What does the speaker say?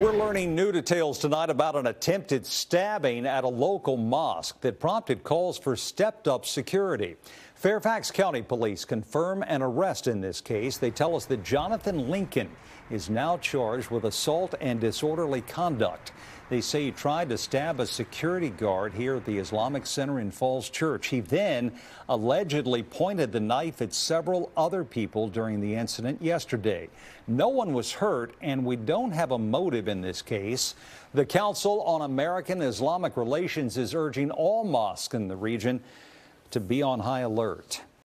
We're learning new details tonight about an attempted stabbing at a local mosque that prompted calls for stepped up security. Fairfax County Police confirm an arrest in this case. They tell us that Jonathan Lincoln is now charged with assault and disorderly conduct. They say he tried to stab a security guard here at the Islamic Center in Falls Church. He then allegedly pointed the knife at several other people during the incident yesterday. No one was hurt, and we don't have a motive in this case. The Council on American Islamic Relations is urging all mosques in the region to be on high alert.